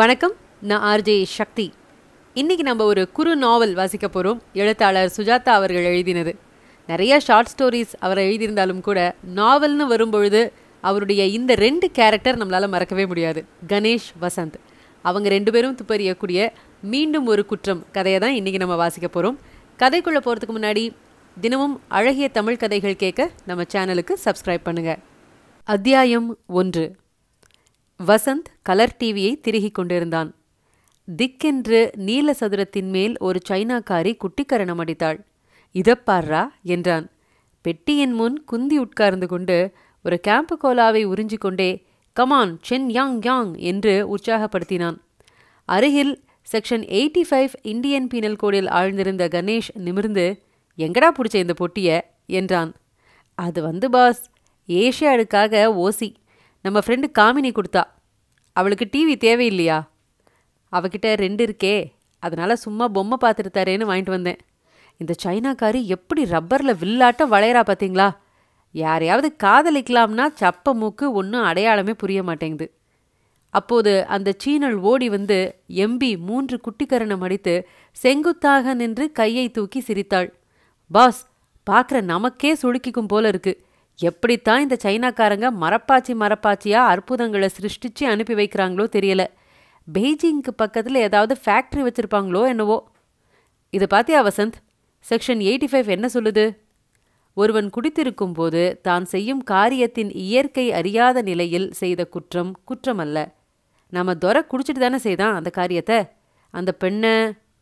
வணக்கம் நான் ஆர்ஜே சக்தி இன்றைக்கி நம்ம ஒரு குறு நாவல் வாசிக்க போகிறோம் எழுத்தாளர் சுஜாதா அவர்கள் எழுதினது நிறைய ஷார்ட் ஸ்டோரிஸ் அவர் எழுதியிருந்தாலும் கூட நாவல்னு வரும்பொழுது அவருடைய இந்த ரெண்டு கேரக்டர் நம்மளால் மறக்கவே முடியாது கணேஷ் வசந்த் அவங்க ரெண்டு பேரும் துப்பறியக்கூடிய மீண்டும் ஒரு குற்றம் கதையை தான் இன்றைக்கி நம்ம வாசிக்க போகிறோம் கதைக்குள்ளே போகிறதுக்கு முன்னாடி தினமும் அழகிய தமிழ் கதைகள் கேட்க நம்ம சேனலுக்கு சப்ஸ்கிரைப் பண்ணுங்கள் அத்தியாயம் ஒன்று வசந்த் கலர் டிவியை திருகிக் கொண்டிருந்தான் திக்கென்று நீல சதுரத்தின் மேல் ஒரு சைனாக்காரி குட்டிக்கரணம் அடித்தாள் இதப்பார்ரா என்றான் பெட்டியின் முன் குந்தி உட்கார்ந்து கொண்டு ஒரு கேம்பு கோலாவை உறிஞ்சிக் கொண்டே கமான் சென் யாங் யாங் என்று உற்சாகப்படுத்தினான் அருகில் section eighty five Indian penal கோடில் ஆழ்ந்திருந்த கணேஷ் நிமிர்ந்து எங்கடா பிடிச்ச இந்த பொட்டிய என்றான் அது வந்து பாஸ் ஏஷியாடுக்காக ஓசி நம்ம ஃப்ரெண்டு காமினி கொடுத்தா அவளுக்கு டிவி தேவையில்லையா அவகிட்ட ரெண்டு இருக்கே அதனால் சும்மா பொம்மை பார்த்துட்டு வாங்கிட்டு வந்தேன் இந்த சைனாக்காரி எப்படி ரப்பரில் வில்லாட்டம் வளையறா பார்த்தீங்களா யாரையாவது காதலிக்கலாம்னா சப்ப மூக்கு ஒன்றும் அடையாளமே புரிய மாட்டேங்குது அப்போது அந்த சீனல் ஓடி வந்து எம்பி மூன்று குட்டிக்கரணம் அடித்து செங்குத்தாக நின்று கையை தூக்கி சிரித்தாள் பாஸ் பார்க்குற நமக்கே சுழுக்கிக்கும் போல இருக்குது எப்படித்தான் இந்த சைனாக்காரங்க மரப்பாச்சி மரப்பாச்சியாக அற்புதங்களை சிருஷ்டிச்சு அனுப்பி வைக்கிறாங்களோ தெரியல பெய்ஜிங்க்கு பக்கத்தில் ஏதாவது ஃபேக்ட்ரி வச்சுருப்பாங்களோ என்னவோ இதை பார்த்தியா வசந்த் செக்ஷன் எயிட்டி ஃபைவ் என்ன சொல்லுது ஒருவன் குடித்திருக்கும் போது தான் செய்யும் காரியத்தின் இயற்கை அறியாத நிலையில் செய்த குற்றம் குற்றமல்ல நம்ம துரை குடிச்சிட்டு தானே செய்தான் அந்த காரியத்தை அந்த பெண்ணை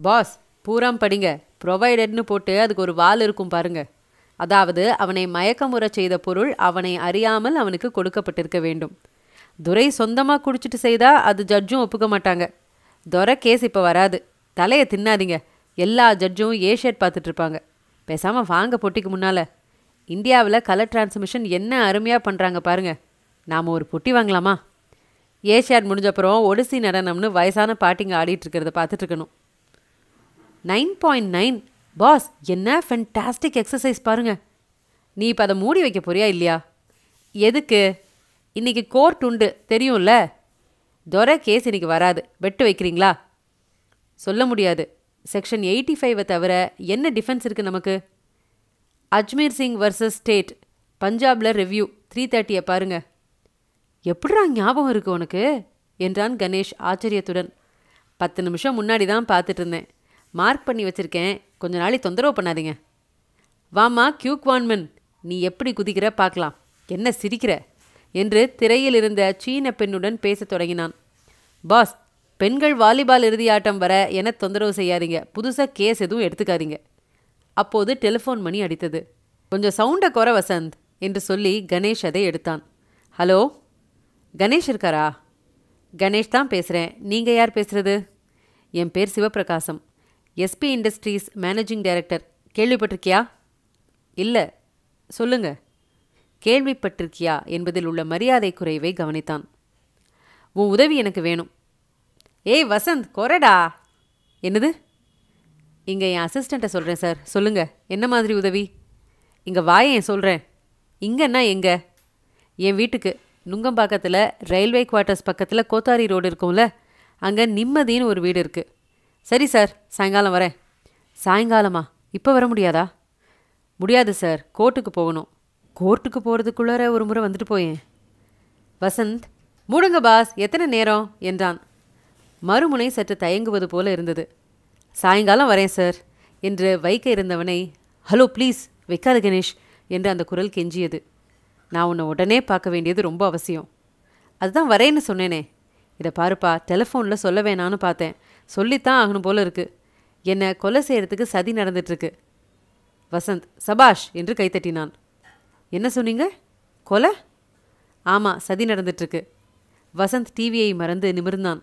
பாஸ் பூராம் படிங்க ப்ரொவைடட்னு போட்டு அதுக்கு ஒரு வால் இருக்கும் பாருங்கள் அதாவது அவனை மயக்கமுறச் செய்த பொருள் அவனை அறியாமல் அவனுக்கு கொடுக்கப்பட்டிருக்க வேண்டும் துரை சொந்தமாக குடிச்சிட்டு செய்தால் அது ஜட்ஜும் ஒப்புக்க மாட்டாங்க துரை கேஸ் இப்போ வராது தலையை தின்னாதீங்க எல்லா ஜட்ஜும் ஏஷியட் பார்த்துட்ருப்பாங்க பேசாமல் வாங்க பொட்டிக்கு முன்னால் இந்தியாவில் கலர் டிரான்ஸ்மிஷன் என்ன அருமையாக பண்ணுறாங்க பாருங்கள் நாம் ஒரு பொட்டி வாங்கலாமா ஏஷியாட் முடிஞ்சப்பறம் முடிஞ்சப்புறம் ஒடிசி நடனம்னு வயசான பாட்டிங்க ஆடிட்டுருக்கிறத பார்த்துட்ருக்கணும் நைன் பாயிண்ட் நைன் பாஸ் என்ன ஃபென்டாஸ்டிக் எக்ஸசைஸ் பாருங்க நீ இப்போ அதை மூடி வைக்க போறியா இல்லையா எதுக்கு இன்றைக்கி கோர்ட் உண்டு தெரியும்ல துரை கேஸ் இன்றைக்கி வராது வெட்டு வைக்கிறீங்களா சொல்ல முடியாது செக்ஷன் எயிட்டி ஃபைவை தவிர என்ன டிஃபென்ஸ் இருக்குது நமக்கு அஜ்மீர் சிங் வர்சஸ் ஸ்டேட் பஞ்சாபில் ரிவ்யூ த்ரீ தேர்ட்டியை பாருங்க எப்படிடா ஞாபகம் இருக்கு உனக்கு என்றான் கணேஷ் ஆச்சரியத்துடன் பத்து நிமிஷம் முன்னாடி தான் பார்த்துட்டு இருந்தேன் மார்க் பண்ணி வச்சுருக்கேன் கொஞ்ச நாளைக்கு தொந்தரவு பண்ணாதீங்க வாமா கியூக்வான்மென் நீ எப்படி குதிக்கிற பார்க்கலாம் என்ன சிரிக்கிற என்று திரையில் இருந்த சீன பெண்ணுடன் பேசத் தொடங்கினான் பாஸ் பெண்கள் வாலிபால் இறுதி ஆட்டம் வர என தொந்தரவு செய்யாதீங்க புதுசாக கேஸ் எதுவும் எடுத்துக்காதீங்க அப்போது டெலிஃபோன் மணி அடித்தது கொஞ்சம் சவுண்டை குற வசந்த் என்று சொல்லி கணேஷ் அதை எடுத்தான் ஹலோ கணேஷ் இருக்காரா கணேஷ் தான் பேசுகிறேன் நீங்கள் யார் பேசுகிறது என் பேர் Sivaprakasam SP industries managing director கேள்விப்பட்டிருக்கியா இல்லை சொல்லுங்க கேள்விப்பட்டிருக்கியா என்பதில் உள்ள மரியாதை குறைவை கவனித்தான் உன் உதவி எனக்கு வேணும் ஏய் வசந்த் கொரடா என்னது இங்கே என் அசிஸ்டண்ட்டை சொல்கிறேன் சார் சொல்லுங்கள் என்ன மாதிரி உதவி இங்கே என் சொல்கிறேன் இங்கன்னா எங்கே என் வீட்டுக்கு நுங்கம்பாக்கத்தில் ரயில்வே குவார்ட்டர்ஸ் பக்கத்தில் கோத்தாரி ரோடு இருக்கும்ல அங்கே நிம்மதின்னு ஒரு வீடு இருக்குது சரி சார் சாயங்காலம் வரேன் சாயங்காலமா இப்போ வர முடியாதா முடியாது சார் கோர்ட்டுக்கு போகணும் கோர்ட்டுக்கு போகிறதுக்குள்ளார ஒரு முறை வந்துட்டு போயேன் வசந்த் மூடுங்க பாஸ் எத்தனை நேரம் என்றான் மறுமுனை சற்று தயங்குவது போல இருந்தது சாயங்காலம் வரேன் சார் என்று வைக்க இருந்தவனை ஹலோ ப்ளீஸ் வைக்காத கணேஷ் என்று அந்த குரல் கெஞ்சியது நான் உன்னை உடனே பார்க்க வேண்டியது ரொம்ப அவசியம் அதுதான் வரேன்னு சொன்னேனே இதை பாருப்பா டெலஃபோனில் சொல்ல வேணான்னு பார்த்தேன் சொல்லித்தான் ஆகணும் போல இருக்கு என்னை கொலை செய்கிறதுக்கு சதி நடந்துட்டுருக்கு வசந்த் சபாஷ் என்று கைத்தட்டினான் என்ன சொன்னீங்க கொலை ஆமாம் சதி நடந்துட்டுருக்கு வசந்த் டிவியை மறந்து நிமிர்ந்தான்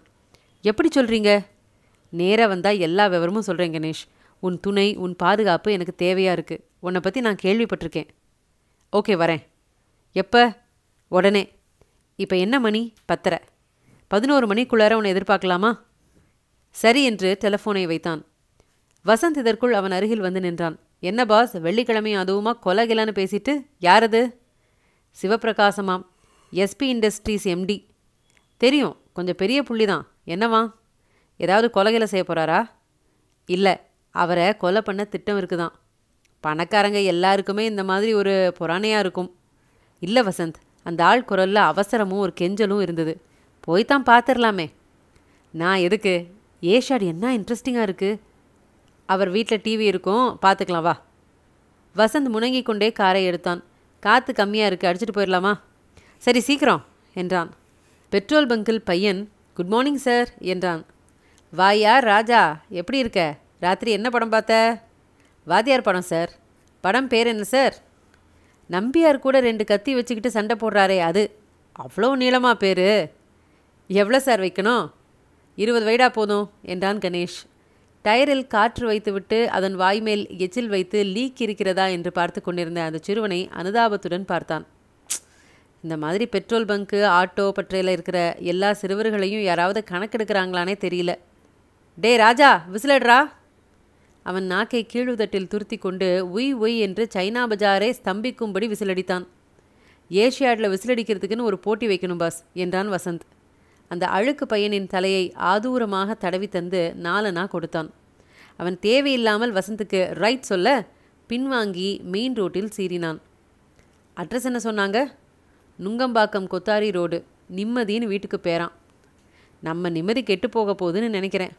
எப்படி சொல்கிறீங்க நேராக வந்தால் எல்லா விவரமும் சொல்கிறேன் கணேஷ் உன் துணை உன் பாதுகாப்பு எனக்கு தேவையாக இருக்குது உன்னை பற்றி நான் கேள்விப்பட்டிருக்கேன் ஓகே வரேன் எப்போ உடனே இப்போ என்ன மணி பத்தரை பதினோரு மணிக்குள்ளார உன்னை எதிர்பார்க்கலாமா சரி என்று டெலஃபோனை வைத்தான் வசந்த் இதற்குள் அவன் அருகில் வந்து நின்றான் என்ன பாஸ் வெள்ளிக்கிழமை அதுவுமா கொலகிலான்னு பேசிட்டு யாரது சிவபிரகாசமாம் எஸ்பி இண்டஸ்ட்ரீஸ் எம்டி தெரியும் கொஞ்சம் பெரிய புள்ளி தான் என்னவா ஏதாவது கொலகில செய்ய போகிறாரா இல்லை அவரை கொலை பண்ண திட்டம் இருக்குதான் பணக்காரங்க எல்லாருக்குமே இந்த மாதிரி ஒரு புராணையாக இருக்கும் இல்லை வசந்த் அந்த ஆள் குரலில் அவசரமும் ஒரு கெஞ்சலும் இருந்தது போய்த்தான் பார்த்துடலாமே நான் எதுக்கு ஏஷாட் என்ன இன்ட்ரெஸ்டிங்காக இருக்குது அவர் வீட்டில் டிவி இருக்கும் பார்த்துக்கலாம் வா வசந்த் முணங்கி கொண்டே காரை எடுத்தான் காற்று கம்மியாக இருக்குது அடிச்சிட்டு போயிடலாமா சரி சீக்கிரம் என்றான் பெட்ரோல் பங்கில் பையன் குட் மார்னிங் சார் என்றான் வாயா ராஜா எப்படி இருக்க ராத்திரி என்ன படம் பார்த்த வாத்தியார் படம் சார் படம் பேர் என்ன சார் நம்பியார் கூட ரெண்டு கத்தி வச்சுக்கிட்டு சண்டை போடுறாரே அது அவ்வளோ நீளமாக பேர் எவ்வளோ சார் வைக்கணும் இருபது வயடா போதும் என்றான் கணேஷ் டயரில் காற்று வைத்துவிட்டு அதன் வாய்மேல் எச்சில் வைத்து லீக் இருக்கிறதா என்று பார்த்து கொண்டிருந்த அந்த சிறுவனை அனுதாபத்துடன் பார்த்தான் இந்த மாதிரி பெட்ரோல் பங்க்கு ஆட்டோ பற்றையில் இருக்கிற எல்லா சிறுவர்களையும் யாராவது கணக்கெடுக்கிறாங்களானே தெரியல டே ராஜா விசிலடுறா அவன் நாக்கை கீழுதட்டில் துருத்தி கொண்டு உய் உய் என்று சைனா பஜாரே ஸ்தம்பிக்கும்படி விசிலடித்தான் ஏஷியாட்டில் விசிலடிக்கிறதுக்குன்னு ஒரு போட்டி வைக்கணும் பாஸ் என்றான் வசந்த் அந்த அழுக்கு பையனின் தலையை ஆதூரமாக தடவி தந்து நாலனா கொடுத்தான் அவன் தேவையில்லாமல் வசந்துக்கு ரைட் சொல்ல பின்வாங்கி மெயின் ரோட்டில் சீறினான் அட்ரஸ் என்ன சொன்னாங்க நுங்கம்பாக்கம் கொத்தாரி ரோடு நிம்மதின்னு வீட்டுக்கு பேரான் நம்ம நிம்மதி கெட்டு போக போகுதுன்னு நினைக்கிறேன்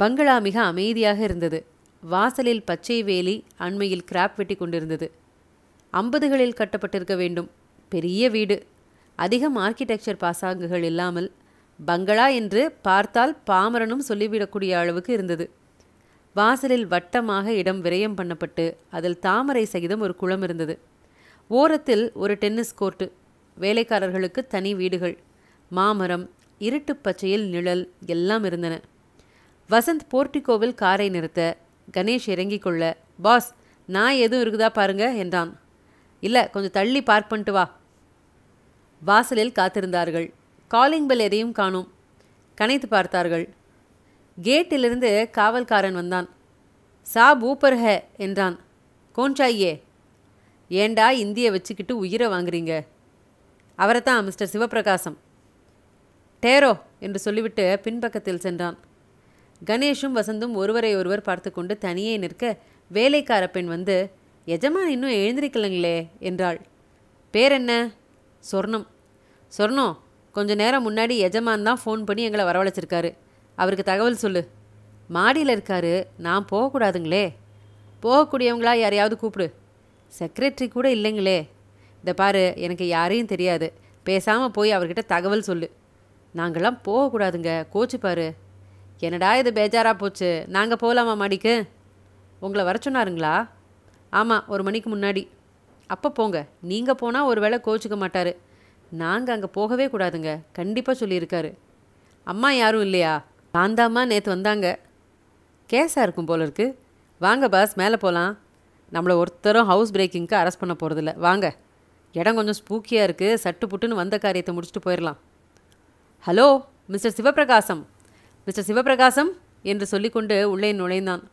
பங்களா மிக அமைதியாக இருந்தது வாசலில் பச்சை வேலி அண்மையில் கிராப் வெட்டி கொண்டிருந்தது ஐம்பதுகளில் கட்டப்பட்டிருக்க வேண்டும் பெரிய வீடு அதிகம் ஆர்கிடெக்சர் பாசாங்குகள் இல்லாமல் பங்களா என்று பார்த்தால் பாமரனும் சொல்லிவிடக்கூடிய அளவுக்கு இருந்தது வாசலில் வட்டமாக இடம் விரயம் பண்ணப்பட்டு அதில் தாமரை சகிதம் ஒரு குளம் இருந்தது ஓரத்தில் ஒரு டென்னிஸ் கோர்ட்டு வேலைக்காரர்களுக்கு தனி வீடுகள் மாமரம் இருட்டு பச்சையில் நிழல் எல்லாம் இருந்தன வசந்த் போர்டிகோவில் காரை நிறுத்த கணேஷ் இறங்கிக் கொள்ள பாஸ் நான் எதுவும் இருக்குதா பாருங்க என்றான் இல்லை கொஞ்சம் தள்ளி பார்க் பண்ணிட்டு வா வாசலில் காத்திருந்தார்கள் காலிங் பெல் எதையும் காணோம் கனைத்து பார்த்தார்கள் கேட்டிலிருந்து காவல்காரன் வந்தான் சா பூப்பர் ஹ என்றான் கோன்சாயே ஏண்டா இந்தியை வச்சுக்கிட்டு உயிரை வாங்குறீங்க அவரை தான் மிஸ்டர் சிவபிரகாசம் டேரோ என்று சொல்லிவிட்டு பின்பக்கத்தில் சென்றான் கணேஷும் வசந்தும் ஒருவரை ஒருவர் பார்த்து கொண்டு தனியே நிற்க வேலைக்கார பெண் வந்து எஜமான் இன்னும் எழுந்திருக்கலங்களே என்றாள் பேர் என்ன சொர்ணம் சொர்ணம் கொஞ்ச நேரம் முன்னாடி எஜமான் தான் ஃபோன் பண்ணி எங்களை வரவழைச்சிருக்காரு அவருக்கு தகவல் சொல்லு மாடியில் இருக்காரு நான் போகக்கூடாதுங்களே போகக்கூடியவங்களா யாரையாவது கூப்பிடு செக்ரட்டரி கூட இல்லைங்களே இந்த பாரு எனக்கு யாரையும் தெரியாது பேசாமல் போய் அவர்கிட்ட தகவல் சொல்லு நாங்கள்லாம் போகக்கூடாதுங்க கோச்சுப்பார் என்னடா இது பேஜாராக போச்சு நாங்கள் போகலாமா மாடிக்கு உங்களை வர சொன்னாருங்களா ஆமாம் ஒரு மணிக்கு முன்னாடி அப்போ போங்க நீங்கள் போனால் ஒரு வேளை கோச்சுக்க மாட்டார் நாங்கள் அங்கே போகவே கூடாதுங்க கண்டிப்பாக சொல்லியிருக்காரு அம்மா யாரும் இல்லையா காந்தாம்மா நேற்று வந்தாங்க கேஸாக இருக்கும் போல இருக்கு வாங்க பாஸ் மேலே போகலாம் நம்மளை ஒருத்தரும் ஹவுஸ் பிரேக்கிங்க்கு அரெஸ்ட் பண்ண போகிறதில்ல வாங்க இடம் கொஞ்சம் ஸ்பூக்கியாக இருக்குது சட்டு புட்டுன்னு வந்த காரியத்தை முடிச்சுட்டு போயிடலாம் hello mister Sivaprakasam mister Sivaprakasam என்று சொல்லிக்கொண்டு உள்ளே நுழைந்தான்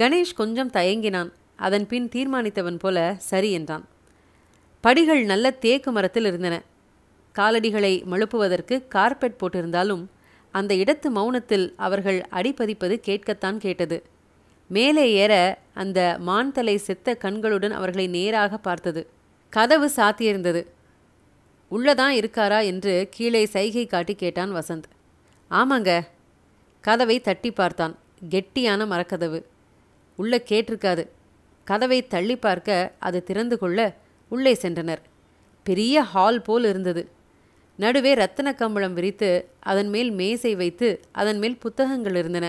கணேஷ் கொஞ்சம் தயங்கினான் அதன் பின் தீர்மானித்தவன் போல சரி என்றான் படிகள் நல்ல தேக்கு மரத்தில் இருந்தன காலடிகளை மழுப்புவதற்கு கார்பெட் போட்டிருந்தாலும் அந்த இடத்து மௌனத்தில் அவர்கள் அடிப்பதிப்பது கேட்கத்தான் கேட்டது மேலே ஏற அந்த மான்தலை செத்த கண்களுடன் அவர்களை நேராக பார்த்தது கதவு சாத்தியிருந்தது உள்ளதான் இருக்காரா என்று கீழே சைகை காட்டி கேட்டான் வசந்த் ஆமாங்க கதவை தட்டி பார்த்தான் கெட்டியான மரக்கதவு உள்ள கேட்டிருக்காது கதவை தள்ளி பார்க்க அது திறந்து கொள்ள உள்ளே சென்றனர் பெரிய ஹால் போல் இருந்தது நடுவே ரத்தன கம்பளம் விரித்து அதன் மேல் மேசை வைத்து அதன் மேல் புத்தகங்கள் இருந்தன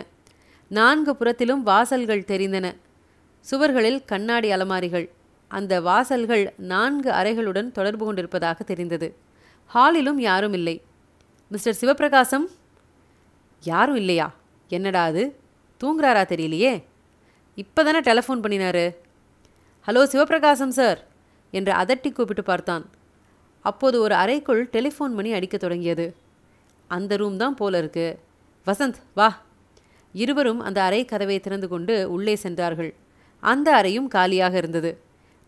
நான்கு புறத்திலும் வாசல்கள் தெரிந்தன சுவர்களில் கண்ணாடி அலமாரிகள் அந்த வாசல்கள் நான்கு அறைகளுடன் தொடர்பு கொண்டிருப்பதாக தெரிந்தது ஹாலிலும் யாரும் இல்லை மிஸ்டர் சிவபிரகாசம் யாரும் இல்லையா என்னடா அது தூங்குறாரா தெரியலையே இப்போதானே டெலஃபோன் பண்ணினாரு ஹலோ சிவபிரகாசம் சார் என்று அதட்டி கூப்பிட்டு பார்த்தான் அப்போது ஒரு அறைக்குள் டெலிஃபோன் மணி அடிக்க தொடங்கியது அந்த ரூம் தான் போல இருக்கு வசந்த் வா இருவரும் அந்த அறை கதவை திறந்து கொண்டு உள்ளே சென்றார்கள் அந்த அறையும் காலியாக இருந்தது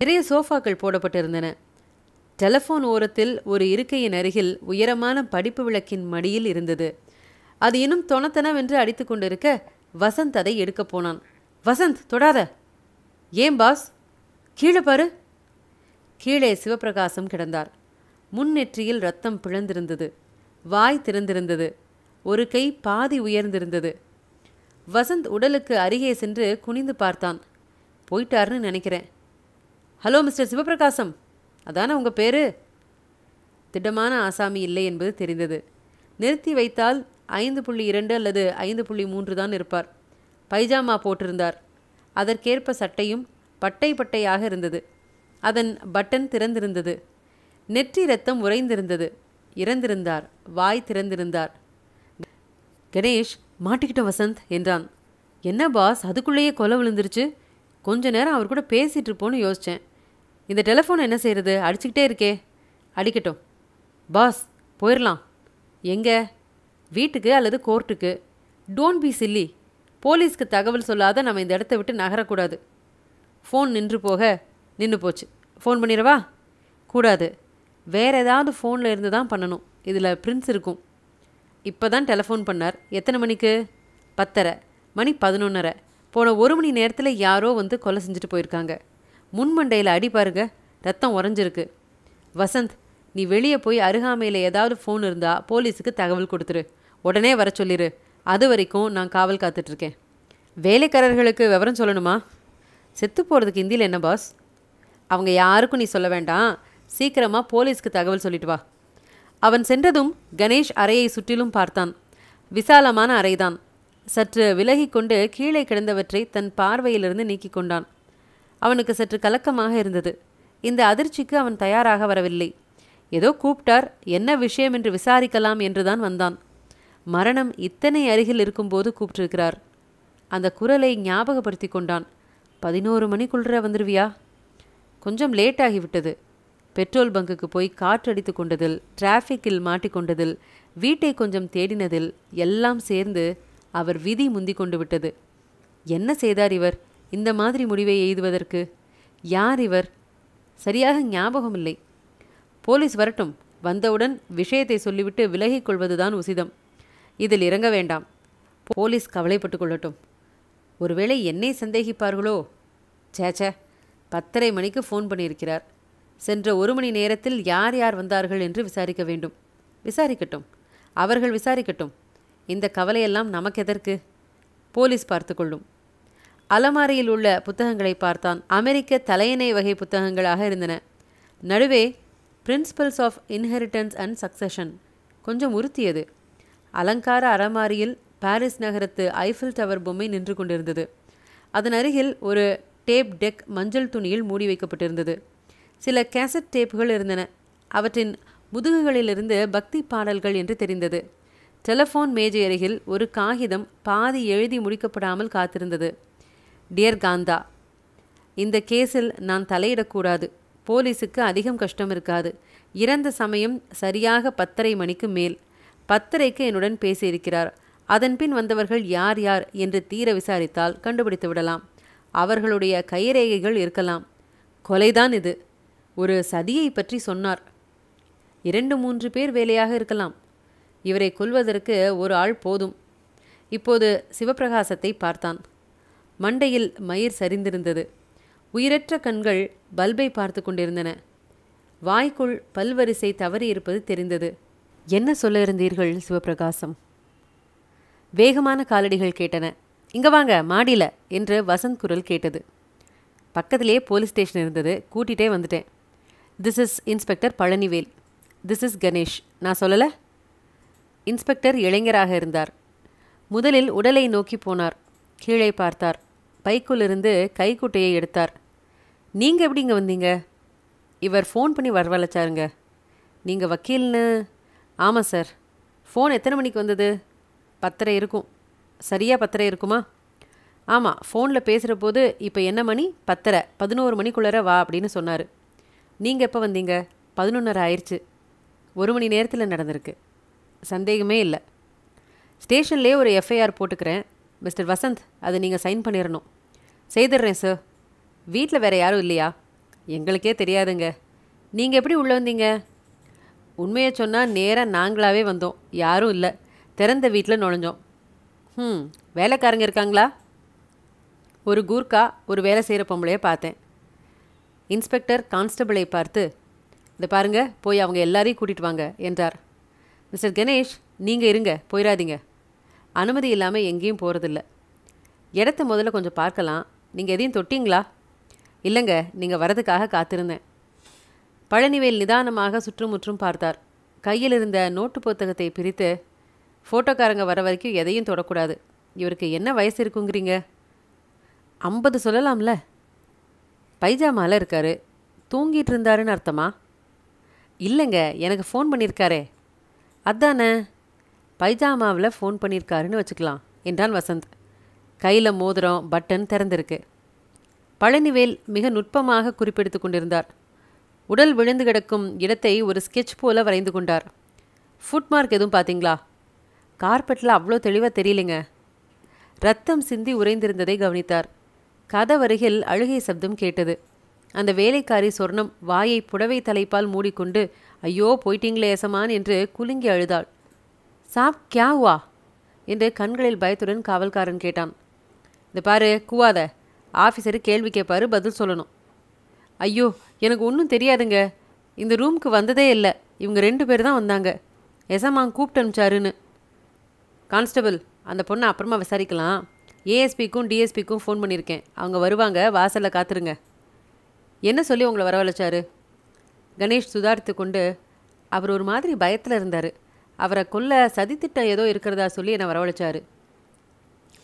நிறைய சோஃபாக்கள் போடப்பட்டிருந்தன டெலஃபோன் ஓரத்தில் ஒரு இருக்கையின் அருகில் உயரமான படிப்பு விளக்கின் மடியில் இருந்தது அது இன்னும் தொணத்தனவென்று அடித்து கொண்டிருக்க வசந்த் அதை எடுக்கப் போனான் வசந்த் தொடாத ஏன் பாஸ் கீழே பாரு கீழே சிவபிரகாசம் கிடந்தார் முன்னெற்றியில் ரத்தம் பிளந்திருந்தது வாய் திறந்திருந்தது ஒரு கை பாதி உயர்ந்திருந்தது வசந்த் உடலுக்கு அருகே சென்று குனிந்து பார்த்தான் போயிட்டார்னு நினைக்கிறேன் ஹலோ மிஸ்டர் சிவபிரகாசம் அதானே உங்கள் பேர் திடமான ஆசாமி இல்லை என்பது தெரிந்தது நிறுத்தி வைத்தால் ஐந்து புள்ளி இரண்டு அல்லது ஐந்து புள்ளி மூன்று தான் இருப்பார் பைஜாமா போட்டிருந்தார் அதற்கேற்ப சட்டையும் பட்டை பட்டையாக இருந்தது அதன் பட்டன் திறந்திருந்தது நெற்றி ரத்தம் உறைந்திருந்தது இறந்திருந்தார் வாய் திறந்திருந்தார் கணேஷ் மாட்டிக்கிட்ட வசந்த் என்றான் என்ன பாஸ் அதுக்குள்ளேயே கொலை விழுந்துருச்சு கொஞ்ச நேரம் அவர் கூட பேசிகிட்டு இருப்போன்னு யோசித்தேன் இந்த டெலஃபோன் என்ன செய்கிறது அடிச்சுக்கிட்டே இருக்கே அடிக்கட்டும் பாஸ் போயிடலாம் எங்கே வீட்டுக்கு அல்லது கோர்ட்டுக்கு டோன்ட் பி சில்லி போலீஸ்க்கு தகவல் சொல்லாத நம்ம இந்த இடத்த விட்டு நகரக்கூடாது ஃபோன் நின்று போக நின்று போச்சு ஃபோன் பண்ணிடவா கூடாது வேறு ஏதாவது ஃபோனில் இருந்து தான் பண்ணணும் இதில் பிரின்ஸ் இருக்கும் இப்போ தான் டெலஃபோன் பண்ணார் எத்தனை மணிக்கு பத்தரை மணி பதினொன்னரை போன ஒரு மணி நேரத்தில் யாரோ வந்து கொலை செஞ்சுட்டு போயிருக்காங்க முன்மண்டையில் அடி பாருங்க ரத்தம் உறைஞ்சிருக்கு வசந்த் நீ வெளியே போய் அருகாமையில் ஏதாவது ஃபோன் இருந்தால் போலீஸுக்கு தகவல் கொடுத்துரு உடனே வர சொல்லிடு அது வரைக்கும் நான் காவல் காத்துட்ருக்கேன் வேலைக்காரர்களுக்கு விவரம் சொல்லணுமா செத்து போகிறதுக்கு இந்தியில் என்ன பாஸ் அவங்க யாருக்கும் நீ சொல்ல வேண்டாம் சீக்கிரமாக போலீஸ்க்கு தகவல் சொல்லிட்டு வா அவன் சென்றதும் கணேஷ் அறையை சுற்றிலும் பார்த்தான் விசாலமான அறைதான் சற்று விலகி கொண்டு கீழே கிடந்தவற்றை தன் பார்வையிலிருந்து நீக்கி கொண்டான் அவனுக்கு சற்று கலக்கமாக இருந்தது இந்த அதிர்ச்சிக்கு அவன் தயாராக வரவில்லை ஏதோ கூப்பிட்டார் என்ன விஷயம் என்று விசாரிக்கலாம் என்றுதான் வந்தான் மரணம் இத்தனை அருகில் இருக்கும்போது கூப்பிட்டிருக்கிறார் அந்த குரலை ஞாபகப்படுத்தி கொண்டான் பதினோரு மணிக்குள்ளே வந்துருவியா கொஞ்சம் லேட் ஆகிவிட்டது பெட்ரோல் பங்குக்கு போய் காற்றடித்து கொண்டதில் டிராஃபிக்கில் மாட்டிக்கொண்டதில் வீட்டை கொஞ்சம் தேடினதில் எல்லாம் சேர்ந்து அவர் விதி முந்தி கொண்டு விட்டது என்ன செய்தார் இவர் இந்த மாதிரி முடிவை எய்துவதற்கு யார் இவர் சரியாக ஞாபகம் இல்லை போலீஸ் வரட்டும் வந்தவுடன் விஷயத்தை சொல்லிவிட்டு விலகிக் கொள்வதுதான் உசிதம் இதில் இறங்க வேண்டாம் போலீஸ் கவலைப்பட்டு கொள்ளட்டும் ஒருவேளை என்னை சந்தேகிப்பார்களோ சேச்சே பத்தரை மணிக்கு ஃபோன் பண்ணியிருக்கிறார் சென்ற ஒரு மணி நேரத்தில் யார் யார் வந்தார்கள் என்று விசாரிக்க வேண்டும் விசாரிக்கட்டும் அவர்கள் விசாரிக்கட்டும் இந்த கவலையெல்லாம் நமக்கு எதற்கு போலீஸ் பார்த்து கொள்ளும் அலமாரியில் உள்ள புத்தகங்களை பார்த்தான் அமெரிக்க தலையணை வகை புத்தகங்களாக இருந்தன நடுவே principles of inheritance and succession கொஞ்சம் உறுத்தியது அலங்கார அலமாரியில் பாரிஸ் நகரத்து ஐஃபில் டவர் பொம்மை நின்று கொண்டிருந்தது அதன் அருகில் ஒரு டேப் டெக் மஞ்சள் துணியில் மூடி வைக்கப்பட்டிருந்தது சில கேசட் டேப்புகள் இருந்தன அவற்றின் முதுகுகளிலிருந்து பக்தி பாடல்கள் என்று தெரிந்தது டெலஃபோன் மேஜை அருகில் ஒரு காகிதம் பாதி எழுதி முடிக்கப்படாமல் காத்திருந்தது டியர் காந்தா இந்த கேஸில் நான் தலையிடக்கூடாது போலீஸுக்கு அதிகம் கஷ்டம் இருக்காது இறந்த சமயம் சரியாக பத்தரை மணிக்கு மேல் பத்தரைக்கு என்னுடன் பேசியிருக்கிறார் அதன்பின் வந்தவர்கள் யார் யார் என்று தீர விசாரித்தால் கண்டுபிடித்து விடலாம் அவர்களுடைய கைரேகைகள் இருக்கலாம் கொலைதான் இது ஒரு சதியை பற்றி சொன்னார் இரண்டு மூன்று பேர் வேலையாக இருக்கலாம் இவரை கொல்வதற்கு ஒரு ஆள் போதும் இப்போது சிவபிரகாசத்தை பார்த்தான் மண்டையில் மயிர் சரிந்திருந்தது உயிரற்ற கண்கள் பல்பை பார்த்து கொண்டிருந்தன வாய்க்குள் பல்வரிசை தவறி இருப்பது தெரிந்தது என்ன சொல்ல இருந்தீர்கள் சிவபிரகாசம் வேகமான காலடிகள் கேட்டன இங்கே வாங்க மாடியில் என்று வசந்த் குரல் கேட்டது பக்கத்திலேயே போலீஸ் ஸ்டேஷன் இருந்தது கூட்டிகிட்டே வந்துட்டேன் this is inspector Palanivel this is Ganesh நான் சொல்லலை இன்ஸ்பெக்டர் இளைஞராக இருந்தார் முதலில் உடலை நோக்கி போனார் கீழே பார்த்தார் பைக்குள்ளிருந்து கைக்குட்டையை எடுத்தார் நீங்கள் எப்படி இங்கே வந்தீங்க இவர் ஃபோன் பண்ணி வரவழைச்சாருங்க நீங்கள் வக்கீல்னு ஆமாம் சார் ஃபோன் எத்தனை மணிக்கு வந்தது பத்தரை இருக்கும் சரியாக பத்தரை இருக்குமா ஆமாம் ஃபோனில் பேசுகிற போது இப்போ என்ன மணி பத்தரை பதினோரு மணிக்குள்ளேற வா அப்படின்னு சொன்னார் நீங்கள் எப்போ வந்தீங்க பதினொன்னரை ஆயிடுச்சு ஒரு மணி நேரத்தில் நடந்திருக்கு சந்தேகமே இல்லை ஸ்டேஷன்லேயே ஒரு எஃப்ஐஆர் போட்டுக்கிறேன் மிஸ்டர் வசந்த் அதை நீங்கள் சைன் பண்ணிடணும் செய்திடுறேன் சார் வீட்டில் வேறு யாரும் இல்லையா எங்களுக்கே தெரியாதுங்க நீங்கள் எப்படி உள்ளே வந்தீங்க உண்மையை சொன்னால் நேராக நாங்களாகவே வந்தோம் யாரும் இல்லை திறந்த வீட்டில் நுழைஞ்சோம் ம் வேலைக்காரங்க இருக்காங்களா ஒரு கூர்க்கா ஒரு வேலை செய்கிற பொம்பளையை பார்த்தேன் இன்ஸ்பெக்டர் கான்ஸ்டபிளை பார்த்து இதை பாருங்கள் போய் அவங்க எல்லாரையும் கூட்டிகிட்டு வாங்க என்றார் மிஸ்டர் கணேஷ் நீங்கள் இருங்க போயிடாதீங்க அனுமதி இல்லாமல் எங்கேயும் போகிறதில்ல இடத்த முதல்ல கொஞ்சம் பார்க்கலாம் நீங்கள் எதையும் தொட்டிங்களா இல்லைங்க நீங்கள் வரதுக்காக காத்திருந்தேன் பழனிவேல் நிதானமாக சுற்றுமுற்றும் பார்த்தார் கையில் இருந்த நோட்டு புத்தகத்தை பிரித்து ஃபோட்டோக்காரங்க வர வரைக்கும் எதையும் தொடக்கூடாது இவருக்கு என்ன வயசு இருக்குங்கிறீங்க ஐம்பது சொல்லலாம்ல பைஜாமாவில் இருக்கார் தூங்கிட்டு இருந்தாருன்னு அர்த்தமா இல்லைங்க எனக்கு ஃபோன் பண்ணியிருக்காரே அதானே பைஜாமாவில் ஃபோன் பண்ணியிருக்காருன்னு வச்சுக்கலாம் என்றான் வசந்த் கையில் மோதிரம் பட்டன் திறந்திருக்கு பழனிவேல் மிக நுட்பமாக குறிப்பெடுத்து கொண்டிருந்தார் உடல் விழுந்து கிடக்கும் இடத்தை ஒரு ஸ்கெட்ச் போல வரைந்து கொண்டார் ஃபுட்மார்க் எதுவும் பார்த்தீங்களா கார்பெட்டில் அவ்வளோ தெளிவாக தெரியலைங்க ரத்தம் சிந்தி உறைந்திருந்ததை கவனித்தார் கதவருகில் அழுகை சப்தம் கேட்டது அந்த வேலைக்காரி சொர்ணம் வாயை புடவை தலைப்பால் மூடிக்கொண்டு ஐயோ போயிட்டீங்களே எசமான் என்று குலுங்கி அழுதாள் சாப் கியா வா என்று கண்களில் பயத்துடன் காவல்காரன் கேட்டான் இந்த பாரு கூவாத ஆஃபீஸரு கேள்வி கேட்பாரு பதில் சொல்லணும் ஐயோ எனக்கு ஒன்றும் தெரியாதுங்க இந்த ரூமுக்கு வந்ததே இல்லை இவங்க ரெண்டு பேர் தான் வந்தாங்க எசமான் கூப்பிட்டு அனுப்பிச்சாருன்னு கான்ஸ்டபிள் அந்த பொண்ணை அப்புறமா விசாரிக்கலாம் ஏஎஸ்பிக்கும் டிஎஸ்பிக்கும் ஃபோன் பண்ணியிருக்கேன் அவங்க வருவாங்க வாசலில் காத்துருங்க என்ன சொல்லி உங்களை வரவழைச்சாரு கணேஷ் சுதாரித்து கொண்டு அவர் ஒரு மாதிரி பயத்தில் இருந்தார் அவரை கொல்ல சதித்திட்டம் ஏதோ இருக்கிறதா சொல்லி என்னை வரவழைச்சார்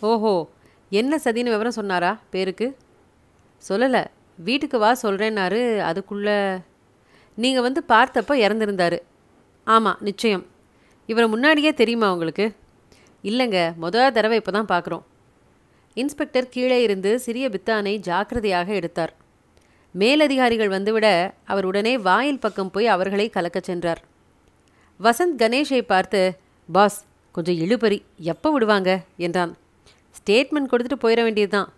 ஓஹோ என்ன சதின்னு விவரம் சொன்னாரா பேருக்கு சொல்லலை வீட்டுக்கு வா சொல்கிறேன்னாரு அதுக்குள்ளே நீங்கள் வந்து பார்த்தப்போ இறந்துருந்தார் ஆமாம் நிச்சயம் இவரை முன்னாடியே தெரியுமா உங்களுக்கு இல்லைங்க முதல் தடவை இப்போ தான் பார்க்குறோம் இன்ஸ்பெக்டர் கீழே இருந்து சிறிய பித்தானை ஜாக்கிரதையாக எடுத்தார் மேலதிகாரிகள் வந்துவிட அவர் உடனே வாயில் பக்கம் போய் அவர்களை கலக்கச் சென்றார் வசந்த் கணேஷை பார்த்து பாஸ் கொஞ்சம் இழுபறி எப்போ விடுவாங்க என்றான் ஸ்டேட்மெண்ட் கொடுத்துட்டு போயிட வேண்டியதுதான்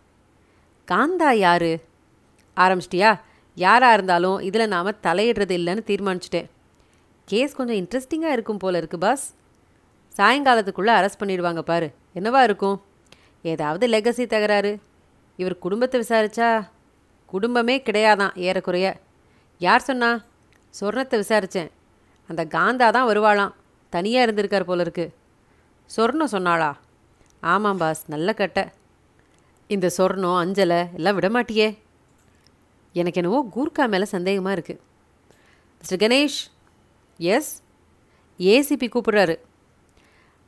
காந்தா யாரு ஆரம்பிச்சிட்டியா யாராக இருந்தாலும் இதில் நாம் தலையிடுறது இல்லைன்னு தீர்மானிச்சிட்டேன் கேஸ் கொஞ்சம் இன்ட்ரெஸ்டிங்காக இருக்கும் போல இருக்குது பாஸ் சாயங்காலத்துக்குள்ளே அரெஸ்ட் பண்ணிடுவாங்க பாரு என்னவா இருக்கும் ஏதாவது லெகசி தகராறு இவர் குடும்பத்தை விசாரிச்சா குடும்பமே கிடையாதான் ஏறக்குறைய யார் சொன்னா சொர்ணத்தை விசாரித்தேன் அந்த காந்தா தான் வருவாளாம் தனியாக இருந்திருக்கார் போல இருக்கு சொர்ணம் சொன்னாளா ஆமாம் பாஸ் நல்ல கட்டை இந்த சொர்ணம் அஞ்சலை எல்லாம் விடமாட்டியே எனக்கு என்னவோ கூர்க்கா மேலே சந்தேகமாக இருக்குது மிஸ்டர் கணேஷ் எஸ் ஏசிபி கூப்பிடுறாரு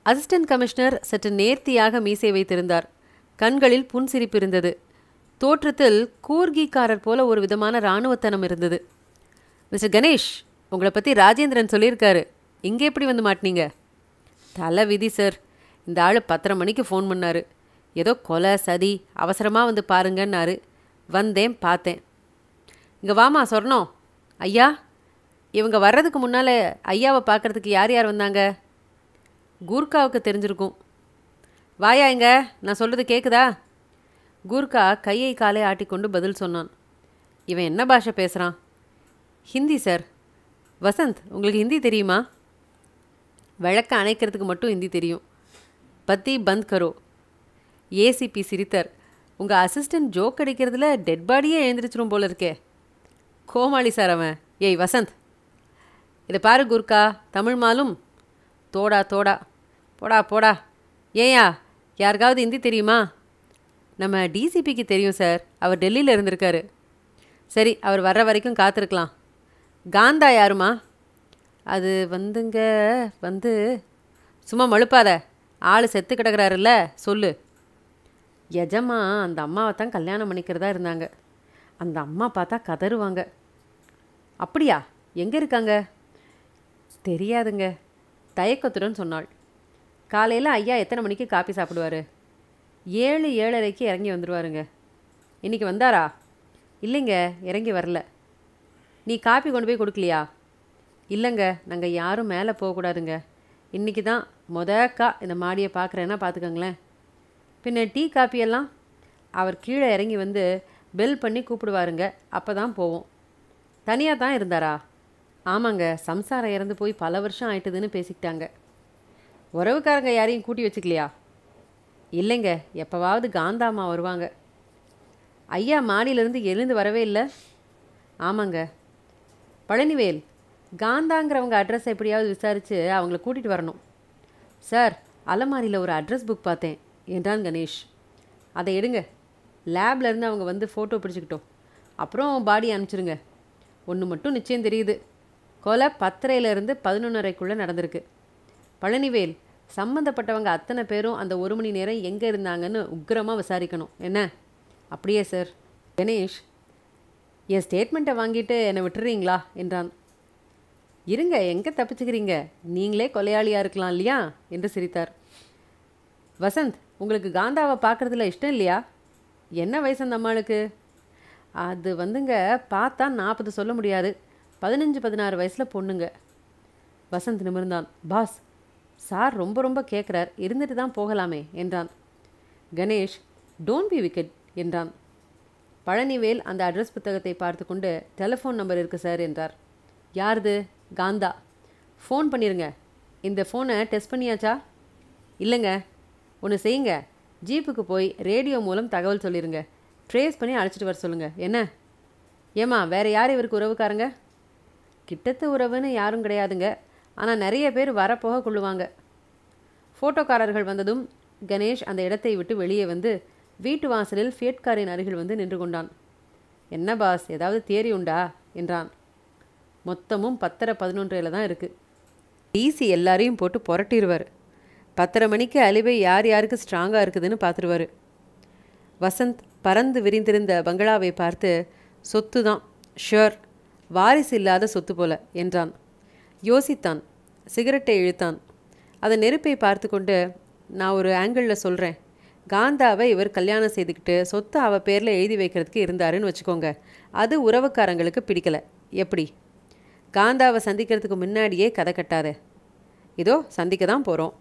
அசிஸ்டன்ட் கமிஷனர் சற்று நேர்த்தியாக மீசை வைத்திருந்தார் கண்களில் புன்சிரிப்பு இருந்தது தோற்றத்தில் கூர்கிக்காரர் போல ஒரு விதமான இராணுவத்தனம் இருந்தது மிஸ்டர் கணேஷ் உங்களை பற்றி ராஜேந்திரன் சொல்லியிருக்காரு இங்கே எப்படி வந்து மாட்டினீங்க தலை விதி சார் இந்த ஆள் பத்தரை மணிக்கு ஃபோன் பண்ணார் ஏதோ கொலை சதி அவசரமாக வந்து பாருங்கன்னாரு வந்தேன் பார்த்தேன் இங்கே வாமா சொர்ணம் ஐயா இவங்க வர்றதுக்கு முன்னால் ஐயாவை பார்க்குறதுக்கு யார் யார் வந்தாங்க கூர்காவுக்கு தெரிஞ்சிருக்கும் வாயா இங்க நான் சொல்கிறது கேட்குதா கூர்கா கையை காலை ஆட்டிக்கொண்டு பதில் சொன்னான் இவன் என்ன பாஷை பேசுகிறான் ஹிந்தி சார் வசந்த் உங்களுக்கு ஹிந்தி தெரியுமா விளக்க அணைக்கிறதுக்கு மட்டும் ஹிந்தி தெரியும் பத்தி பந்த் கரோ ஏசிபி சிரித்தர் உங்கள் அசிஸ்டன்ட் ஜோக் அடிக்கிறதுல டெட் பாடியே எழுந்திரிச்சிரும் போல இருக்கே கோமாளி சார் அவன் ஏய் வசந்த் இதை பாரு குர்கா தமிழ் மாலும் தோடா தோடா போடா போடா ஏயா யாருக்காவது இந்தி தெரியுமா நம்ம டிசிபிக்கு தெரியும் சார் அவர் டெல்லியில் இருந்திருக்காரு சரி அவர் வர்ற வரைக்கும் காத்திருக்கலாம் காந்தா யாருமா அது வந்துங்க வந்து சும்மா மழுப்பாத ஆள் செத்து கிடக்கிறாருல்ல சொல்லு எஜமா அந்த அம்மாவை தான் கல்யாணம் பண்ணிக்கிறதா இருந்தாங்க அந்த அம்மா பார்த்தா கதறுவாங்க அப்படியா எங்கே இருக்காங்க தெரியாதுங்க தயக்கத்துடன் சொன்னாள் காலையில் ஐயா எத்தனை மணிக்கு காப்பி சாப்பிடுவார் ஏழு ஏழரைக்கு இறங்கி வந்துடுவாருங்க இன்றைக்கி வந்தாரா இல்லைங்க இறங்கி வரல நீ காப்பி கொண்டு போய் கொடுக்கலையா இல்லைங்க நாங்கள் யாரும் மேலே போகக்கூடாதுங்க இன்றைக்கி தான் மொத கா இந்த மாடியை பார்க்குறேன்னா பார்த்துக்கோங்களேன் பின்ன டீ காப்பியெல்லாம் அவர் கீழே இறங்கி வந்து பெல் பண்ணி கூப்பிடுவாருங்க அப்போ தான் போவோம் தனியாக தான் இருந்தாரா ஆமாங்க சம்சாரம் இறந்து போய் பல வருஷம் ஆயிட்டுதுன்னு பேசிக்கிட்டாங்க உறவுக்காரங்க யாரையும் கூட்டி வச்சுக்கலையா இல்லைங்க எப்போவாவது காந்தாம்மா வருவாங்க ஐயா மாடியிலேருந்து எழுந்து வரவே இல்லை ஆமாங்க பழனிவேல் காந்தாங்கிறவங்க அட்ரஸ் எப்படியாவது விசாரித்து அவங்கள கூட்டிகிட்டு வரணும் சார் அலமாரியில் ஒரு அட்ரஸ் புக் பார்த்தேன் என்றான் கணேஷ் அதை எடுங்க லேப்லேருந்து அவங்க வந்து ஃபோட்டோ பிடிச்சிக்கிட்டோம் அப்புறம் பாடி அனுப்பிச்சிருங்க ஒன்று மட்டும் நிச்சயம் தெரியுது கொலை பத்தரையிலேருந்து பதினொன்றரைக்குள்ளே நடந்திருக்கு பழனிவேல் சம்மந்தப்பட்டவங்க அத்தனை பேரும் அந்த ஒரு மணி நேரம் எங்கே இருந்தாங்கன்னு உக்ரமாக விசாரிக்கணும் என்ன அப்படியே சார் கணேஷ் என் ஸ்டேட்மெண்ட்டை வாங்கிட்டு என்னை விட்டுறீங்களா என்றான் இருங்க எங்கே தப்பிச்சுக்கிறீங்க நீங்களே கொலையாளியாக இருக்கலாம் இல்லையா என்று சிரித்தார் வசந்த் உங்களுக்கு காந்தாவை பார்க்குறதுல இஷ்டம் இல்லையா என்ன வயசு அந்த அம்மாளுக்கு அது வந்துங்க பார்த்தா நாற்பது சொல்ல முடியாது பதினஞ்சு பதினாறு வயசில் பொண்ணுங்க வசந்த் நிமிர்ந்தான் பாஸ் சார் ரொம்ப ரொம்ப கேட்குறார் இருந்துட்டு தான் போகலாமே என்றான் கணேஷ் டோன்ட் பி விக்கெட் என்றான் பழனிவேல் அந்த அட்ரஸ் புத்தகத்தை பார்த்து கொண்டு டெலஃபோன் நம்பர் இருக்குது சார் என்றார் யாருது காந்தா ஃபோன் பண்ணிடுங்க இந்த ஃபோனை டெஸ்ட் பண்ணியாச்சா இல்லைங்க ஒன்று செய்யுங்க ஜீப்புக்கு போய் ரேடியோ மூலம் தகவல் சொல்லிடுங்க ட்ரேஸ் பண்ணி அழைச்சிட்டு வர சொல்லுங்கள் என்ன ஏம்மா வேறு யார் இவருக்கு உறவுக்காரங்க கிட்டத்த உறவுன்னு யாரும் கிடையாதுங்க ஆனால் நிறைய பேர் வரப்போக கொள்ளுவாங்க ஃபோட்டோக்காரர்கள் வந்ததும் கணேஷ் அந்த இடத்தை விட்டு வெளியே வந்து வீட்டு வாசலில் ஃபியட்காரின் அருகில் வந்து நின்று கொண்டான் என்ன பாஸ் ஏதாவது தேரி உண்டா என்றான் மொத்தமும் பத்தரை பதினொன்றையில் தான் இருக்குது டிசி எல்லாரையும் போட்டு புரட்டிடுவார் பத்தரை மணிக்கு அழிவை யார் யாருக்கு ஸ்ட்ராங்காக இருக்குதுன்னு பார்த்துருவார் வசந்த் பறந்து விரிந்திருந்த பங்களாவை பார்த்து சொத்து தான் ஷுர் வாரிசு இல்லாத சொத்து போல என்றான் யோசித்தான் சிகரெட்டை இழுத்தான் அதை நெருப்பை பார்த்து கொண்டு நான் ஒரு ஆங்கிளில் சொல்கிறேன் காந்தாவை இவர் கல்யாணம் செய்துக்கிட்டு சொத்து அவள் பேரில் எழுதி வைக்கிறதுக்கு இருந்தாருன்னு வச்சுக்கோங்க அது உறவுக்காரங்களுக்கு பிடிக்கலை எப்படி காந்தாவை சந்திக்கிறதுக்கு முன்னாடியே கதை கட்டாத இதோ சந்திக்க தான் போகிறோம்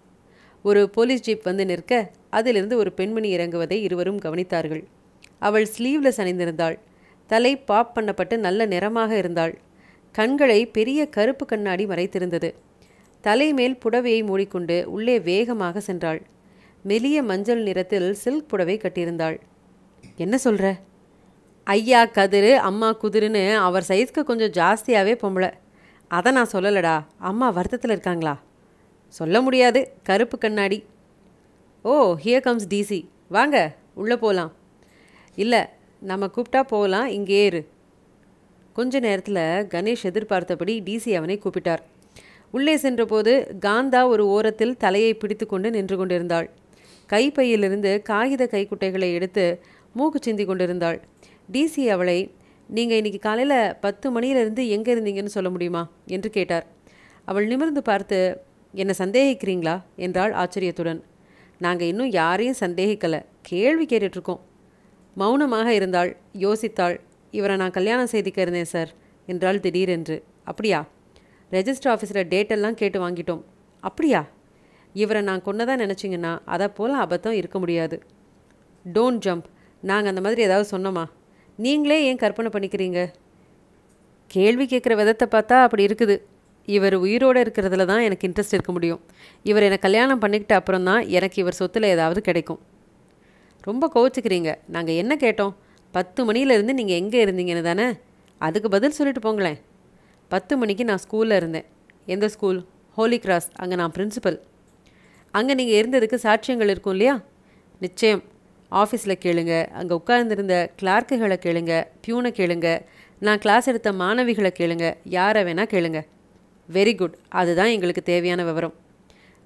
ஒரு போலீஸ் ஜீப் வந்து நிற்க அதிலிருந்து ஒரு பெண்மணி இறங்குவதை இருவரும் கவனித்தார்கள் அவள் ஸ்லீவ்லெஸ் அணிந்திருந்தாள் தலை பாப் பண்ணப்பட்டு நல்ல நிறமாக இருந்தாள் கண்களை பெரிய கருப்பு கண்ணாடி மறைத்திருந்தது தலைமேல் புடவையை மூடிக்கொண்டு உள்ளே வேகமாக சென்றாள் மெலிய மஞ்சள் நிறத்தில் சில்க் புடவை கட்டியிருந்தாள் என்ன சொல்கிற ஐயா கதிரு அம்மா குதிருன்னு அவர் சைஸ்க்கு கொஞ்சம் ஜாஸ்தியாகவே பொம்பளை அதை நான் சொல்லலடா அம்மா வருத்தத்தில் இருக்காங்களா சொல்ல முடியாது கருப்பு கண்ணாடி ஓ ஹியர் கம்ஸ் டிசி வாங்க உள்ளே போகலாம் இல்லை நம்ம கூப்பிட்டா போகலாம் இங்கே இரு கொஞ்ச நேரத்தில் கணேஷ் எதிர்பார்த்தபடி டிசி அவனை கூப்பிட்டார் உள்ளே சென்றபோது காந்தா ஒரு ஓரத்தில் தலையை பிடித்து கொண்டு நின்று கொண்டிருந்தாள் கைப்பையிலிருந்து காகித கைக்குட்டைகளை எடுத்து மூக்கு சிந்தி கொண்டிருந்தாள் டிசி அவளை நீங்கள் இன்னைக்கு காலையில் பத்து மணியிலிருந்து எங்கே இருந்தீங்கன்னு சொல்ல முடியுமா என்று கேட்டார் அவள் நிமிர்ந்து பார்த்து என்னை சந்தேகிக்கிறீங்களா என்றாள் ஆச்சரியத்துடன் நாங்கள் இன்னும் யாரையும் சந்தேகிக்கலை கேள்வி கேட்டுட்ருக்கோம் மௌனமாக இருந்தாள் யோசித்தாள் இவரை நான் கல்யாணம் செய்துக்க இருந்தேன் சார் என்றால் திடீரென்று அப்படியா ரெஜிஸ்டர் ஆஃபீஸில் டேட்டெல்லாம் கேட்டு வாங்கிட்டோம் அப்படியா இவரை நான் கொன்னதான் நினச்சிங்கன்னா அதை போல் அபத்தம் இருக்க முடியாது டோன்ட் ஜம்ப் நாங்கள் அந்த மாதிரி ஏதாவது சொன்னோமா நீங்களே ஏன் கற்பனை பண்ணிக்கிறீங்க கேள்வி கேட்குற விதத்தை பார்த்தா அப்படி இருக்குது இவர் உயிரோடு இருக்கிறதுல தான் எனக்கு இன்ட்ரெஸ்ட் இருக்க முடியும் இவர் என்னை கல்யாணம் பண்ணிக்கிட்ட அப்புறம் தான் எனக்கு இவர் சொத்தில் ஏதாவது கிடைக்கும் ரொம்ப கோவிச்சுக்கிறீங்க நாங்கள் என்ன கேட்டோம் பத்து மணியிலேருந்து நீங்கள் எங்கே இருந்தீங்கன்னு தானே அதுக்கு பதில் சொல்லிட்டு போங்களேன் பத்து மணிக்கு நான் ஸ்கூலில் இருந்தேன் எந்த ஸ்கூல் ஹோலி கிராஸ் அங்கே நான் பிரின்சிபல் அங்கே நீங்கள் இருந்ததுக்கு சாட்சியங்கள் இருக்கும் இல்லையா நிச்சயம் ஆஃபீஸில் கேளுங்க அங்கே உட்கார்ந்துருந்த கிளார்க்குகளை கேளுங்க பியூனை கேளுங்க நான் கிளாஸ் எடுத்த மாணவிகளை கேளுங்க யாரை வேணால் கேளுங்க வெரி குட் அதுதான் எங்களுக்கு தேவையான விவரம்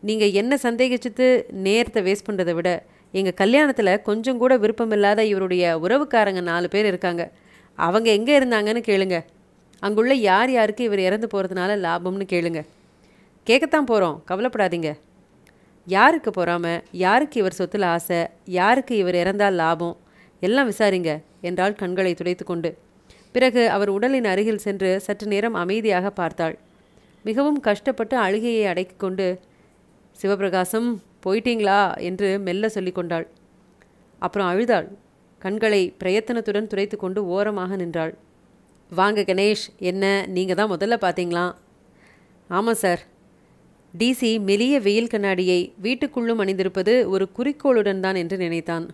நீங்கள் என்ன சந்தேகிச்சுட்டு நேரத்தை வேஸ்ட் பண்ணுறதை விட எங்கள் கல்யாணத்தில் கொஞ்சம் கூட விருப்பமில்லாத இவருடைய உறவுக்காரங்க நாலு பேர் இருக்காங்க அவங்க எங்கே இருந்தாங்கன்னு கேளுங்க அங்குள்ள யார் யாருக்கு இவர் இறந்து போகிறதுனால லாபம்னு கேளுங்க கேட்கத்தான் போகிறோம் கவலைப்படாதீங்க யாருக்கு போகாமல் யாருக்கு இவர் சொத்தில் ஆசை யாருக்கு இவர் இறந்தால் லாபம் எல்லாம் விசாரிங்க என்றால் கண்களை துடைத்து கொண்டு பிறகு அவர் உடலின் அருகில் சென்று சற்று நேரம் அமைதியாக பார்த்தாள் மிகவும் கஷ்டப்பட்டு அழுகையை அடக்கி கொண்டு சிவபிரகாசம் போயிட்டீங்களா என்று மெல்ல சொல்லிக்கொண்டாள் கொண்டாள் அப்புறம் அழுதாள் கண்களை பிரயத்தனத்துடன் துடைத்து கொண்டு ஓரமாக நின்றாள் வாங்க கணேஷ் என்ன நீங்கள் தான் முதல்ல பார்த்தீங்களா ஆமாம் சார் டிசி மெலிய வெயில் கண்ணாடியை வீட்டுக்குள்ளும் அணிந்திருப்பது ஒரு குறிக்கோளுடன் தான் என்று நினைத்தான்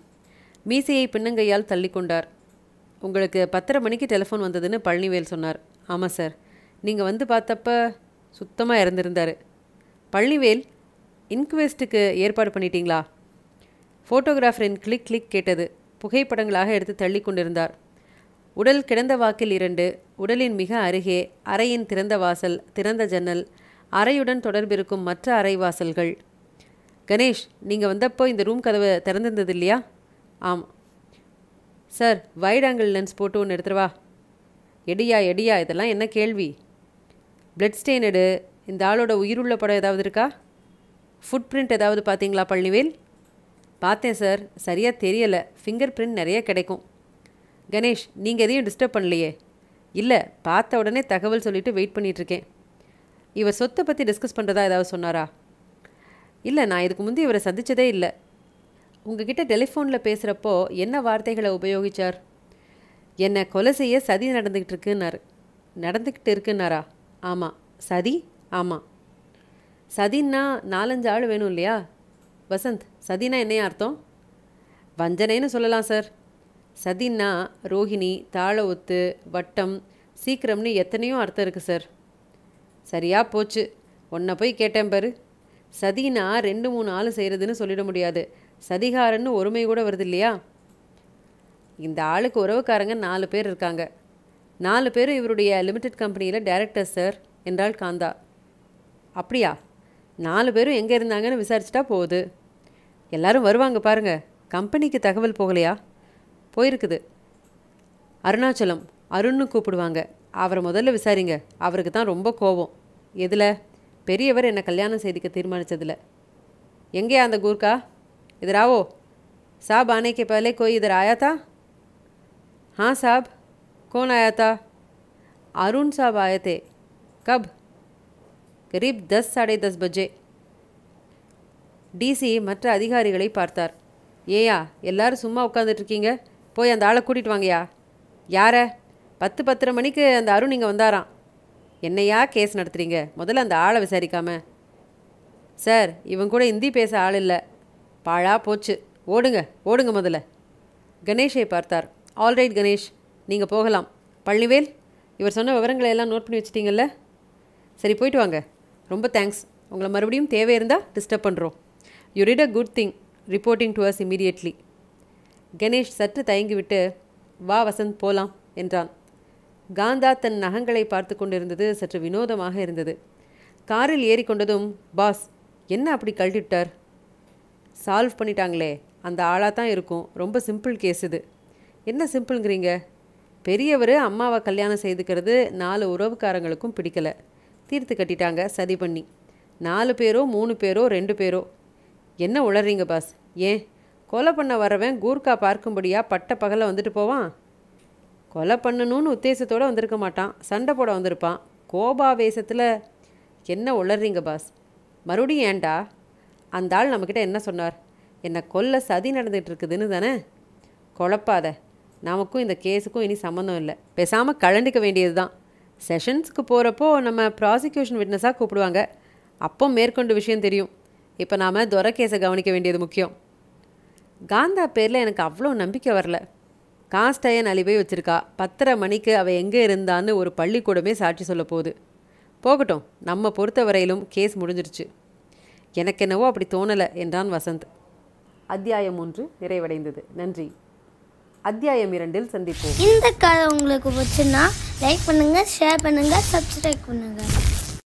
மீசையை பின்னங்கையால் தள்ளிக்கொண்டார் உங்களுக்கு பத்தரை மணிக்கு டெலிஃபோன் வந்ததுன்னு பழனிவேல் சொன்னார் ஆமாம் சார் நீங்கள் வந்து பார்த்தப்ப சுத்தமாக இறந்துருந்தார் பழனிவேல் இன்குவெஸ்ட்டுக்கு ஏற்பாடு பண்ணிட்டீங்களா ஃபோட்டோகிராஃபரின் கிளிக் கிளிக் கேட்டது புகைப்படங்களாக எடுத்து தள்ளி கொண்டிருந்தார் உடல் கிடந்த வாக்கில் இரண்டு உடலின் மிக அருகே அறையின் திறந்த வாசல் திறந்த ஜன்னல் அறையுடன் தொடர்பிருக்கும் மற்ற அறை வாசல்கள் கணேஷ் நீங்கள் வந்தப்போ இந்த ரூம் கதவை திறந்திருந்தது இல்லையா ஆம் சார் வைட் ஆங்கிள் லென்ஸ் போட்டு ஒன்று எடுத்துருவா எடியா எடியா இதெல்லாம் என்ன கேள்வி பிளட் ஸ்டெயின் எடு இந்த ஆளோட உயிருள்ள படம் ஏதாவது இருக்கா ஃபுட் பிரிண்ட் ஏதாவது பார்த்தீங்களா பழனிவேல் பார்த்தேன் சார் சரியாக தெரியலை ஃபிங்கர் பிரிண்ட் நிறைய கிடைக்கும் கணேஷ் நீங்கள் எதையும் டிஸ்டர்ப் பண்ணலையே இல்லை பார்த்த உடனே தகவல் சொல்லிவிட்டு வெயிட் பண்ணிகிட்ருக்கேன் இவர் சொத்தை பற்றி டிஸ்கஸ் பண்ணுறதா ஏதாவது சொன்னாரா இல்லை நான் இதுக்கு முந்தைய இவரை சந்தித்ததே இல்லை உங்ககிட்ட டெலிஃபோனில் பேசுகிறப்போ என்ன வார்த்தைகளை உபயோகித்தார் என்னை கொலை செய்ய சதி நடந்துக்கிட்டு இருக்குன்னாரு நடந்துக்கிட்டு இருக்குன்னாரா ஆமாம் சதி ஆமாம் சதின்னா நாலஞ்சு ஆள் வேணும் இல்லையா வசந்த் சதினா என்னையா அர்த்தம் வஞ்சனைன்னு சொல்லலாம் சார் சதின்னா ரோஹிணி தாழ ஒத்து வட்டம் சீக்கிரம்னு எத்தனையோ அர்த்தம் இருக்குது சார் சரியா போச்சு உன்னை போய் கேட்டேன் பாரு சதினா ரெண்டு மூணு ஆள் செய்கிறதுன்னு சொல்லிட முடியாது சதிகாரன்னு ஒருமை கூட வருது இல்லையா இந்த ஆளுக்கு உறவுக்காரங்க நாலு பேர் இருக்காங்க நாலு பேர் இவருடைய லிமிடெட் கம்பெனியில் டைரக்டர் சார் என்றாள் காந்தா அப்படியா நாலு பேரும் எங்கே இருந்தாங்கன்னு விசாரிச்சிட்டா போகுது எல்லாரும் வருவாங்க பாருங்கள் கம்பெனிக்கு தகவல் போகலையா போயிருக்குது அருணாச்சலம் அருண்னு கூப்பிடுவாங்க அவரை முதல்ல விசாரிங்க அவருக்கு தான் ரொம்ப கோபம் எதில் பெரியவர் என்னை கல்யாணம் செய்திக்க தீர்மானித்ததில் எங்கேயா அந்த கூர்க்கா இதராவோ சாப் அன்னைக்கு के கோய் இதர் ஆயாத்தா ஆ சாப் கோன் ஆயாத்தா அருண் சாப் ஆயத்தே கப் கரீப் தஸ் சாடே தஸ் பஜே டிசி மற்ற அதிகாரிகளை பார்த்தார் ஏயா எல்லாரும் சும்மா உட்காந்துட்ருக்கீங்க போய் அந்த ஆளை கூட்டிகிட்டு வாங்கயா யாரை பத்து பத்தரை மணிக்கு அந்த அருண் இங்கே வந்தாராம் என்னையா கேஸ் நடத்துகிறீங்க முதல்ல அந்த ஆளை விசாரிக்காம சார் இவன் கூட இந்தி பேச ஆள் இல்லை பாழா போச்சு ஓடுங்க ஓடுங்க முதல்ல கணேஷை பார்த்தார் ஆல்ரைட் கணேஷ் நீங்கள் போகலாம் பழனிவேல் இவர் சொன்ன விவரங்களை எல்லாம் நோட் பண்ணி வச்சிட்டிங்கல்ல சரி போயிட்டு வாங்க ரொம்ப தேங்க்ஸ் உங்களை மறுபடியும் தேவை இருந்தால் டிஸ்டர்ப் பண்ணுறோம் you read a good thing reporting to us immediately Ganesh சற்று தயங்கிவிட்டு வா வசந்த் போலாம் என்றான் காந்தா தன் நகங்களை பார்த்து கொண்டிருந்தது சற்று வினோதமாக இருந்தது காரில் ஏறிக்கொண்டதும் பாஸ் என்ன அப்படி கழட்டிவிட்டார் சால்வ் பண்ணிட்டாங்களே அந்த ஆளாக தான் இருக்கும் ரொம்ப சிம்பிள் கேஸ் இது என்ன சிம்பிள்ங்கிறீங்க பெரியவர் அம்மாவை கல்யாணம் செய்துக்கிறது நாலு உறவுக்காரங்களுக்கும் பிடிக்கலை தீர்த்து கட்டிட்டாங்க சதி பண்ணி நாலு பேரோ மூணு பேரோ ரெண்டு பேரோ என்ன உளறீங்க பாஸ் ஏன் கொலை பண்ண வரவன் கூர்க்கா பார்க்கும்படியாக பட்ட பகலை வந்துட்டு போவான் கொலை பண்ணணும்னு உத்தேசத்தோடு வந்திருக்க மாட்டான் சண்டை போட வந்திருப்பான் கோபாவேசத்தில் என்ன உளறீங்க பாஸ் மறுபடியும் ஏண்டா அந்த ஆள் நம்மக்கிட்ட என்ன சொன்னார் என்னை கொல்ல சதி நடந்துகிட்டு இருக்குதுன்னு தானே குழப்பாத நமக்கும் இந்த கேஸுக்கும் இனி சம்மந்தம் இல்லை பேசாமல் கலண்டிக்க வேண்டியது தான் செஷன்ஸ்க்கு போகிறப்போ நம்ம ப்ராசிக்யூஷன் விட்னஸாக கூப்பிடுவாங்க அப்போ மேற்கொண்டு விஷயம் தெரியும் இப்போ நாம் துரை கேஸை கவனிக்க வேண்டியது முக்கியம் காந்தா பேரில் எனக்கு அவ்வளோ நம்பிக்கை வரல காஸ்டயன் அழிவை வச்சுருக்கா பத்தரை மணிக்கு அவள் எங்கே இருந்தான்னு ஒரு பள்ளிக்கூடமே சாட்சி சொல்ல போகுது போகட்டும் நம்ம பொறுத்த வரையிலும் கேஸ் முடிஞ்சிருச்சு என்னவோ அப்படி தோணலை என்றான் வசந்த் அத்தியாயம் ஒன்று நிறைவடைந்தது நன்றி அத்தியாயம் இரண்டில் சந்திப்போம் இந்த கதை உங்களுக்கு பிடிச்சுன்னா லைக் பண்ணுங்கள் ஷேர் பண்ணுங்கள் சப்ஸ்கிரைப் பண்ணுங்கள்